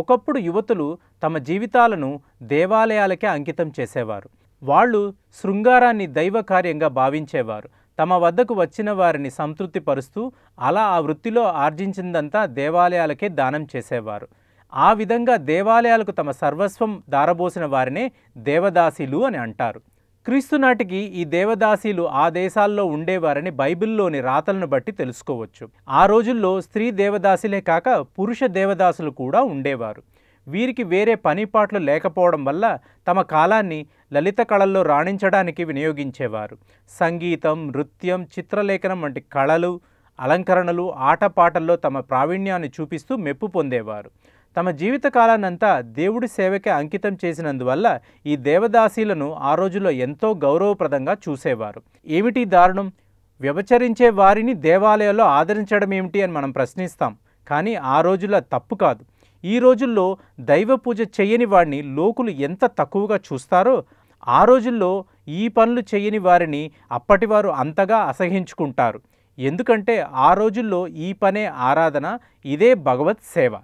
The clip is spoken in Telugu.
ఒకప్పుడు యువతులు తమ జీవితాలను దేవాలయాలకే అంకితం చేసేవారు వాళ్ళు శృంగారాన్ని దైవ కార్యంగా భావించేవారు తమ వద్దకు వచ్చిన వారిని సంతృప్తిపరుస్తూ అలా ఆ వృత్తిలో ఆర్జించిందంతా దేవాలయాలకే దానం చేసేవారు ఆ విధంగా దేవాలయాలకు తమ సర్వస్వం దారబోసిన వారినే దేవదాసీలు అని అంటారు క్రీస్తు నాటికి ఈ దేవదాసీలు ఆ దేశాల్లో ఉండేవారని బైబిల్లోని రాతలను బట్టి తెలుసుకోవచ్చు ఆ రోజుల్లో స్త్రీ దేవదాసులే కాక పురుష దేవదాసులు కూడా ఉండేవారు వీరికి వేరే పనిపాట్లు లేకపోవడం వల్ల తమ కాలాన్ని లలిత కళల్లో రాణించడానికి వినియోగించేవారు సంగీతం నృత్యం చిత్రలేఖనం వంటి కళలు అలంకరణలు ఆటపాటల్లో తమ ప్రావీణ్యాన్ని చూపిస్తూ మెప్పు పొందేవారు తమ జీవితకాలాన్నంతా దేవుడి సేవకే అంకితం చేసినందువల్ల ఈ దేవదాసీలను ఆ రోజుల్లో ఎంతో గౌరవప్రదంగా చూసేవారు ఏమిటి దారుణం వ్యవచరించే వారిని దేవాలయాల్లో ఆదరించడం ఏమిటి అని మనం ప్రశ్నిస్తాం కానీ ఆ రోజుల్లో తప్పు కాదు ఈ రోజుల్లో దైవ పూజ చేయని వాడిని లోకులు ఎంత తక్కువగా చూస్తారో ఆ రోజుల్లో ఈ పనులు చేయని వారిని అప్పటివారు అంతగా అసహించుకుంటారు ఎందుకంటే ఆ రోజుల్లో ఈ పనే ఆరాధన ఇదే భగవత్ సేవ